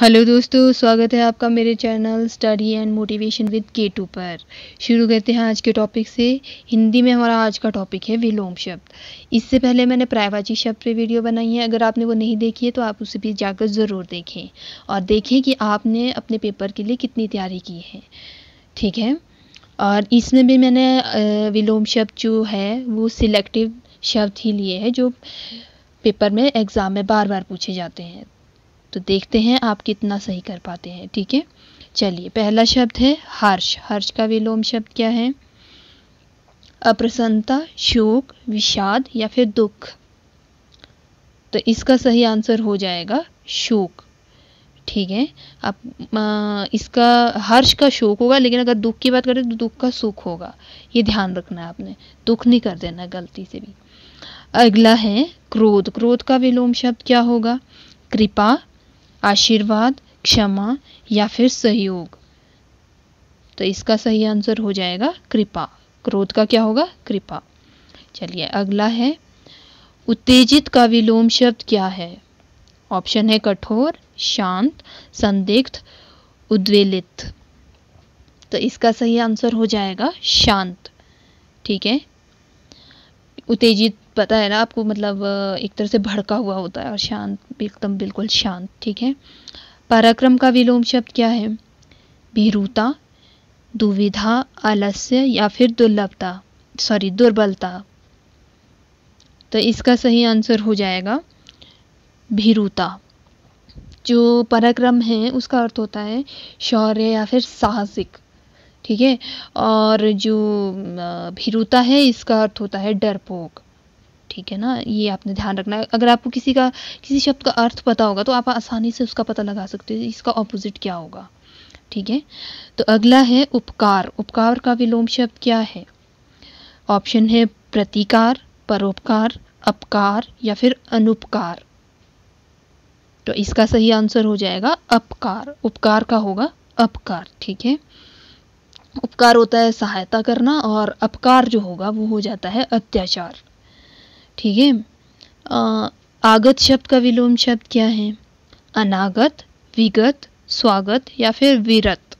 hello दोस्तों स्वागत है आपका मेरे channel study and motivation with K two पर शुरू करते हैं आज के टॉपिक से हिंदी में हमारा आज का टॉपिक है विलोम शब्द इससे पहले मैंने प्रायवाची शब्द पे वीडियो बनाई है अगर आपने वो नहीं देखी है तो आप उसे भी जाकर ज़रूर देखें और देखें कि आपने अपने पेपर के लिए कितनी तैयारी की है ठीक है और इसमें भी मैंने विलोम शब्द जो है वो सिलेक्टिव शब्द ही लिए है जो पेपर में एग्ज़ाम में बार बार पूछे जाते हैं तो देखते हैं आप कितना सही कर पाते हैं ठीक है चलिए पहला शब्द है हर्ष हर्ष का विलोम शब्द क्या है अप्रसन्नता शोक विषाद या फिर दुख तो इसका सही आंसर हो जाएगा शोक ठीक है अब इसका हर्ष का शोक होगा लेकिन अगर दुख की बात करें तो दुख का सुख होगा ये ध्यान रखना है आपने दुख नहीं कर देना गलती से भी अगला है क्रोध क्रोध का विलोम शब्द क्या होगा कृपा आशीर्वाद क्षमा या फिर सहयोग तो इसका सही आंसर हो जाएगा कृपा क्रोध का क्या होगा कृपा चलिए अगला है उत्तेजित का विलोम शब्द क्या है ऑप्शन है कठोर शांत संदिग्ध उद्वेलित तो इसका सही आंसर हो जाएगा शांत ठीक है उत्तेजित पता है ना आपको मतलब एक तरह से भड़का हुआ होता है और शांत एकदम बिल्कुल शांत ठीक है पराक्रम का विलोम शब्द क्या है भीरुता दुविधा आलस्य या फिर दुर्लभता सॉरी दुर्बलता तो इसका सही आंसर हो जाएगा भीरुता जो पराक्रम है उसका अर्थ होता है शौर्य या फिर साहसिक ठीक है और जो भीरुता है इसका अर्थ होता है डरपोक ठीक है ना ये आपने ध्यान रखना है अगर आपको किसी का किसी शब्द का अर्थ पता होगा तो आप आसानी से उसका पता लगा सकते हो इसका ऑपोजिट क्या होगा ठीक है तो अगला है उपकार उपकार का विलोम शब्द क्या है ऑप्शन है प्रतिकार परोपकार अपकार या फिर अनुपकार तो इसका सही आंसर हो जाएगा अपकार उपकार का होगा अपकार ठीक है उपकार होता है सहायता करना और अपकार जो होगा वो हो जाता है अत्याचार ठीक है आगत शब्द का विलोम शब्द क्या है अनागत विगत स्वागत या फिर विरत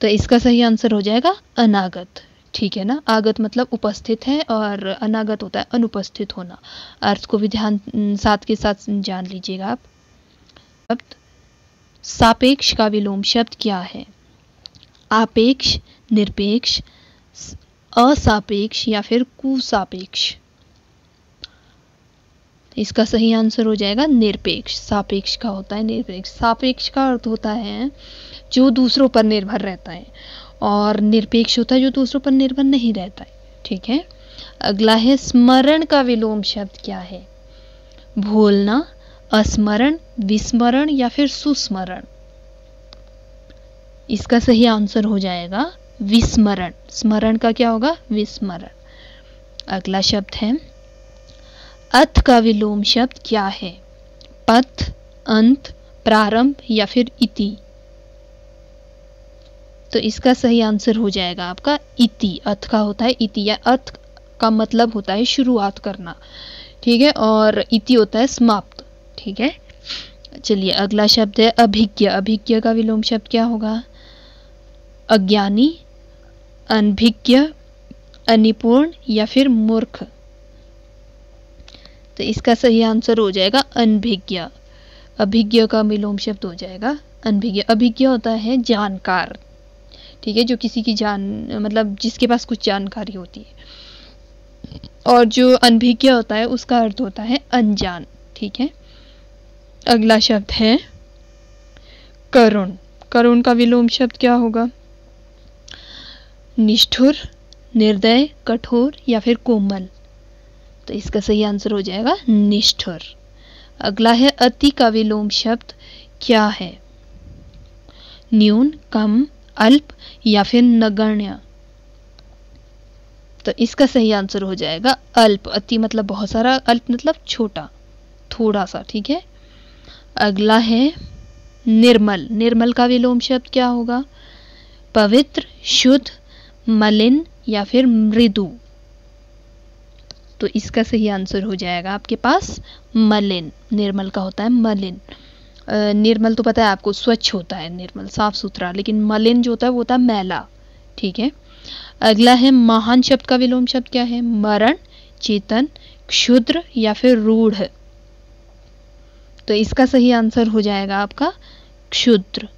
तो इसका सही आंसर हो जाएगा अनागत ठीक है ना आगत मतलब उपस्थित है और अनागत होता है अनुपस्थित होना अर्थ को भी ध्यान साथ के साथ जान लीजिएगा आप शब्द सापेक्ष का विलोम शब्द क्या है आपेक्ष निरपेक्ष असापेक्ष या फिर कुसापेक्ष इसका सही आंसर हो जाएगा निरपेक्ष सापेक्ष का होता है निरपेक्ष सापेक्ष का अर्थ होता है जो दूसरों पर निर्भर रहता है और निरपेक्ष होता है जो दूसरों पर निर्भर नहीं रहता है ठीक है अगला है स्मरण का विलोम शब्द क्या है भूलना अस्मरण विस्मरण या फिर सुस्मरण इसका सही आंसर हो जाएगा विस्मरण स्मरण का क्या होगा विस्मरण अगला शब्द है अथ का विलोम शब्द क्या है पथ अंत प्रारंभ या फिर इति तो इसका सही आंसर हो जाएगा आपका इति अथ का होता है इति या अथ का मतलब होता है शुरुआत करना ठीक है और इति होता है समाप्त ठीक है चलिए अगला शब्द है अभिज्ञ अभिज्ञ का विलोम शब्द क्या होगा अज्ञानी अनभिज्ञ अनिपूर्ण या फिर मूर्ख तो इसका सही आंसर हो जाएगा अनभिज्ञ अभिज्ञ का मिलोम शब्द हो जाएगा अनभिज्ञ अभिज्ञ होता है जानकार ठीक है जो किसी की जान मतलब जिसके पास कुछ जानकारी होती है और जो अनभिज्ञ होता है उसका अर्थ होता है अनजान ठीक है अगला शब्द है करुण करुण का विलोम शब्द क्या होगा निष्ठुर निर्दय कठोर या फिर कोमल तो इसका सही आंसर हो जाएगा निष्ठुर अगला है अति का विलोम शब्द क्या है न्यून कम अल्प या फिर नगण्य तो इसका सही आंसर हो जाएगा अल्प अति मतलब बहुत सारा अल्प मतलब छोटा थोड़ा सा ठीक है अगला है निर्मल निर्मल का विलोम शब्द क्या होगा पवित्र शुद्ध मलिन या फिर मृदु तो इसका सही आंसर हो जाएगा आपके पास मलिन निर्मल का होता है मलिन निर्मल तो पता है आपको स्वच्छ होता है निर्मल साफ सुथरा लेकिन मलिन जो होता है वो होता है मैला ठीक है अगला है महान शब्द का विलोम शब्द क्या है मरण चेतन क्षुद्र या फिर रूढ़ तो इसका सही आंसर हो जाएगा आपका क्षुद्र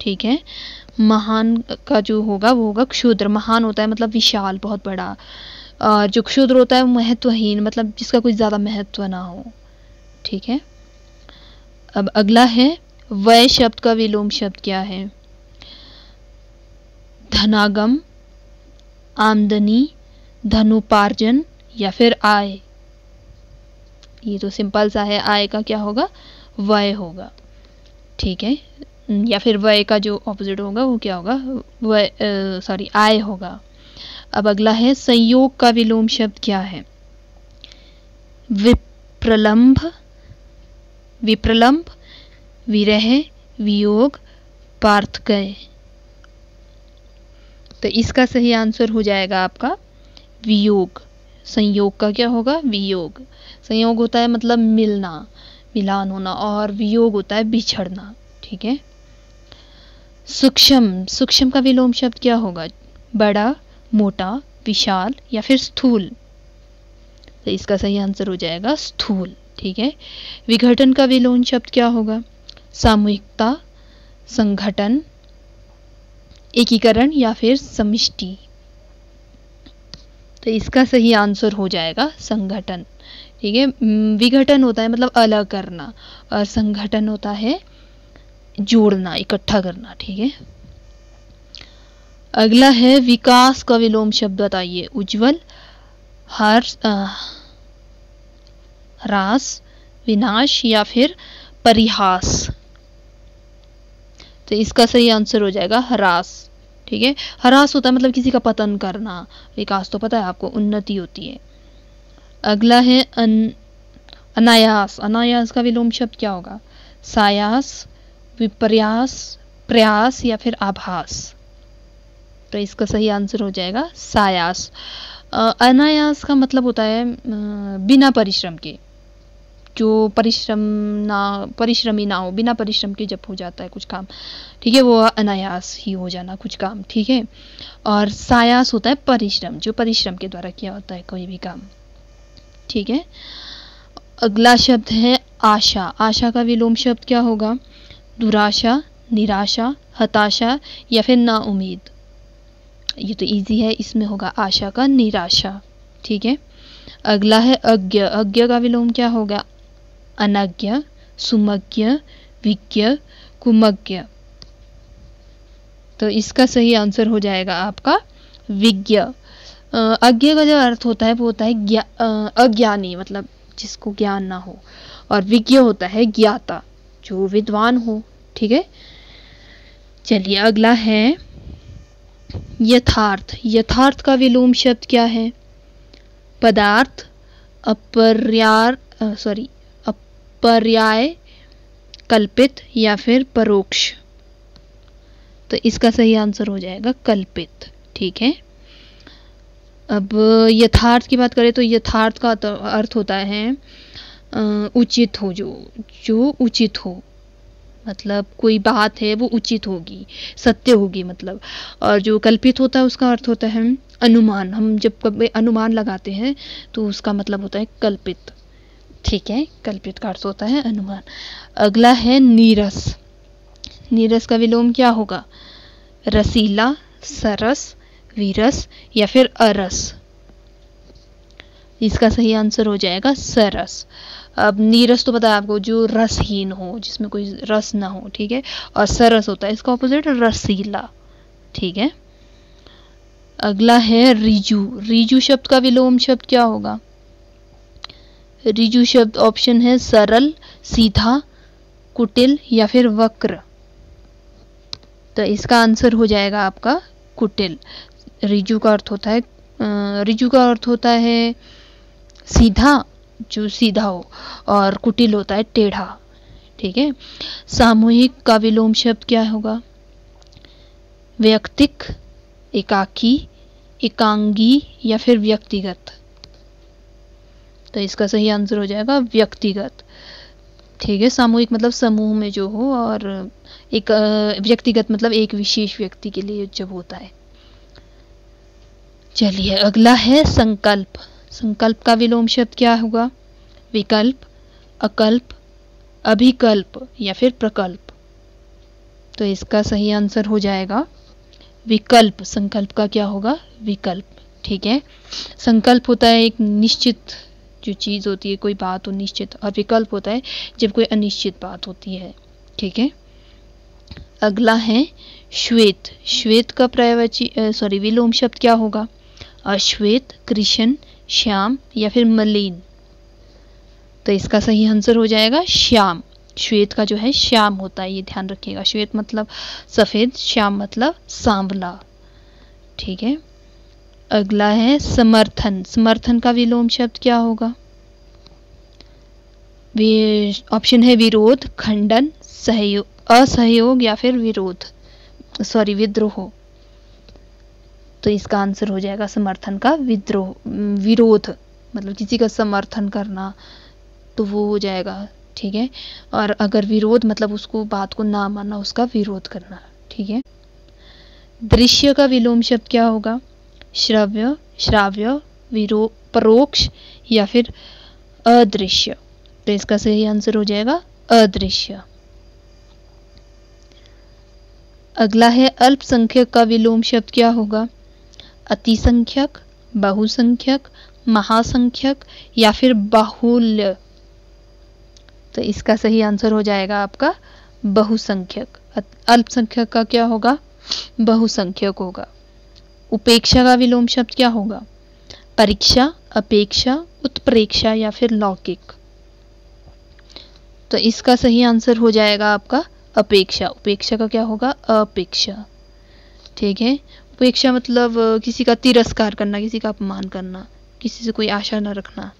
ठीक है महान का जो होगा वो होगा क्षुद्र महान होता है मतलब विशाल बहुत बड़ा जो क्षुद्र होता है वो महत्वहीन मतलब जिसका कुछ ज़्यादा महत्व ना हो ठीक है अब अगला है वय शब्द का विलोम शब्द क्या है धनागम आमदनी धनुपार्जन या फिर आय ये तो सिंपल सा है आय का क्या होगा वय होगा ठीक है या फिर वय का जो ऑपोजिट होगा वो क्या होगा वय सॉरी आय होगा अब अगला है संयोग का विलोम शब्द क्या है विप्रलंभ विप्रलंभ विरह वियोग पार्थ गए तो इसका सही आंसर हो जाएगा आपका वियोग संयोग का क्या होगा वियोग संयोग होता है मतलब मिलना मिलान होना और वियोग होता है बिछड़ना ठीक है सूक्ष्म सूक्ष्म का विलोम शब्द क्या होगा बड़ा मोटा विशाल या फिर स्थूल तो इसका सही आंसर हो जाएगा स्थूल ठीक है विघटन का विलोम शब्द क्या होगा सामूहिकता संगठन एकीकरण या फिर समिष्टि तो इसका सही आंसर हो जाएगा संगठन ठीक है विघटन होता है मतलब अलग करना और संगठन होता है जोड़ना इकट्ठा करना ठीक है अगला है विकास का विलोम शब्द बताइए उज्जवल हर्ष ह्रास विनाश या फिर परिहास तो इसका सही आंसर हो जाएगा हरास ठीक है हरास होता है मतलब किसी का पतन करना विकास तो पता है आपको उन्नति होती है अगला है अन अनायास अनायास का विलोम शब्द क्या होगा सायास विपर्यास प्रयास या फिर आभास तो इसका सही आंसर हो जाएगा सायास अनायास का मतलब होता है बिना परिश्रम के जो परिश्रम ना परिश्रमी ना हो बिना परिश्रम के जब हो जाता है कुछ काम ठीक है वो अनायास ही हो जाना कुछ काम ठीक है और सायास होता है परिश्रम जो परिश्रम के द्वारा किया होता है कोई भी काम ठीक है अगला शब्द है आशा आशा का विलोम शब्द क्या होगा दुराशा निराशा हताशा या फिर नाउमीद ये तो इजी है इसमें होगा आशा का निराशा ठीक है अगला है अज्ञ अज्ञ का विलोम क्या होगा अनज्ञ सुमज्ञ विज्ञ कुमज्ञ तो इसका सही आंसर हो जाएगा आपका विज्ञ अज्ञ का जो अर्थ होता है वो होता है अज्ञानी मतलब जिसको ज्ञान ना हो और विज्ञ होता है ज्ञाता जो विद्वान हो ठीक है चलिए अगला है यथार्थ यथार्थ का विलोम शब्द क्या है पदार्थ अपर्यार सॉरी अपर्याय कल्पित या फिर परोक्ष तो इसका सही आंसर हो जाएगा कल्पित ठीक है अब यथार्थ की बात करें तो यथार्थ का अर्थ होता है उचित हो जो जो उचित हो मतलब कोई बात है वो उचित होगी सत्य होगी मतलब और जो कल्पित होता है उसका अर्थ होता है अनुमान हम जब कभी अनुमान लगाते हैं तो उसका मतलब होता है कल्पित ठीक है कल्पित का अर्थ होता है अनुमान अगला है नीरस नीरस का विलोम क्या होगा रसीला सरस वीरस या फिर अरस इसका सही आंसर हो जाएगा सरस अब नीरस तो पता है आपको जो रसहीन हो जिसमें कोई रस ना हो ठीक है और सरस होता है इसका ऑपोजिट रसीला ठीक है अगला है रिजू रिजू शब्द का विलोम शब्द क्या होगा रिजू शब्द ऑप्शन है सरल सीधा कुटिल या फिर वक्र तो इसका आंसर हो जाएगा आपका कुटिल रिजू का अर्थ होता है रिजू का अर्थ होता है सीधा जो सीधा हो और कुटिल होता है टेढ़ा ठीक है सामूहिक का विलोम शब्द क्या होगा व्यक्तिक एकाकी एकांगी या फिर व्यक्तिगत तो इसका सही आंसर हो जाएगा व्यक्तिगत ठीक है सामूहिक मतलब समूह में जो हो और एक व्यक्तिगत मतलब एक विशेष व्यक्ति के लिए जब होता है चलिए अगला है संकल्प संकल्प का विलोम शब्द क्या होगा विकल्प अकल्प अभिकल्प या फिर प्रकल्प तो इसका सही आंसर हो जाएगा विकल्प संकल्प का क्या होगा विकल्प ठीक है संकल्प होता है एक निश्चित जो चीज़ होती है कोई बात हो निश्चित और विकल्प होता है जब कोई अनिश्चित बात होती है ठीक है अगला है श्वेत श्वेत का प्रायवाची सॉरी विलोम शब्द क्या होगा अश्वेत कृष्ण श्याम या फिर मलिन तो इसका सही आंसर हो जाएगा श्याम श्वेत का जो है श्याम होता है ये ध्यान रखिएगा श्वेत मतलब सफ़ेद श्याम मतलब सांवला ठीक है अगला है समर्थन समर्थन का विलोम शब्द क्या होगा ऑप्शन है विरोध खंडन सहयोग असहयोग या फिर विरोध सॉरी विद्रोह तो इसका आंसर हो जाएगा समर्थन का विद्रोह विरोध मतलब किसी का समर्थन करना तो वो हो जाएगा ठीक है और अगर विरोध मतलब उसको बात को ना मानना उसका विरोध करना ठीक है दृश्य का विलोम शब्द क्या होगा श्रव्य श्राव्य विरो परोक्ष या फिर अदृश्य तो इसका सही आंसर हो जाएगा अदृश्य अगला है अल्पसंख्यक का विलोम शब्द क्या होगा अतिसंख्यक बहुसंख्यक महासंख्यक या फिर बाहुल्य तो इसका सही आंसर हो जाएगा आपका बहुसंख्यक अल्पसंख्यक का क्या होगा बहुसंख्यक होगा उपेक्षा का विलोम शब्द क्या होगा परीक्षा अपेक्षा उत्प्रेक्षा या फिर लौकिक तो इसका सही आंसर हो जाएगा आपका अपेक्षा उपेक्षा का क्या होगा अपेक्षा ठीक है उपेक्षा मतलब किसी का तिरस्कार करना किसी का अपमान करना किसी से कोई आशा ना रखना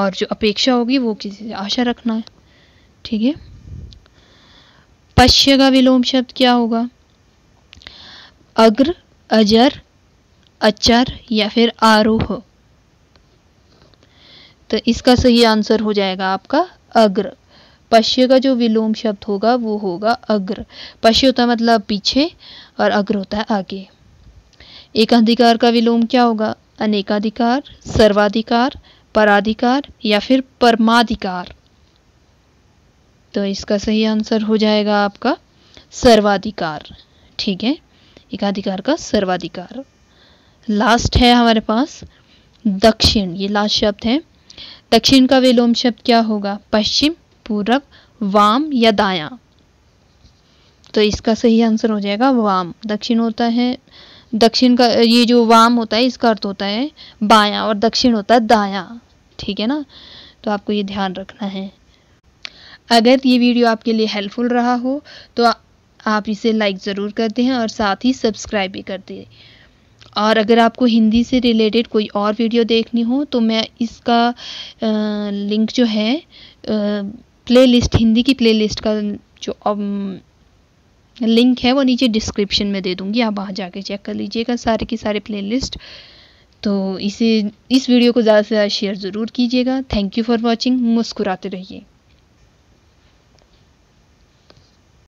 और जो अपेक्षा होगी वो किसी से आशा रखना है ठीक है पश्य का विलोम शब्द क्या होगा अग्र अजर अचर या फिर आरोह तो इसका सही आंसर हो जाएगा आपका अग्र पश्य का जो विलोम शब्द होगा वो होगा अग्र पश्य होता है मतलब पीछे और अग्र होता है आगे एकाधिकार का विलोम क्या होगा अनेकाधिकार सर्वाधिकार पराधिकार या फिर परमाधिकार तो इसका सही आंसर हो जाएगा आपका सर्वाधिकार ठीक है एकाधिकार का सर्वाधिकार लास्ट है हमारे पास दक्षिण ये लास्ट शब्द है दक्षिण का विलोम शब्द क्या होगा पश्चिम पूरब वाम या दाया तो इसका सही आंसर हो जाएगा वाम दक्षिण होता है दक्षिण का ये जो वाम होता है इसका अर्थ होता है बायां और दक्षिण होता है दायां ठीक है ना तो आपको ये ध्यान रखना है अगर ये वीडियो आपके लिए हेल्पफुल रहा हो तो आप इसे लाइक ज़रूर करते हैं और साथ ही सब्सक्राइब भी करते हैं और अगर आपको हिंदी से रिलेटेड कोई और वीडियो देखनी हो तो मैं इसका आ, लिंक जो है प्लेलिस्ट हिंदी की प्लेलिस्ट का जो लिंक है वो नीचे डिस्क्रिप्शन में दे दूँगी आप वहाँ जाके चेक कर लीजिएगा सारे की सारे प्लेलिस्ट तो इसे इस वीडियो को ज़्यादा से ज़्यादा शेयर ज़रूर कीजिएगा थैंक यू फॉर वॉचिंग मुस्कुराते रहिए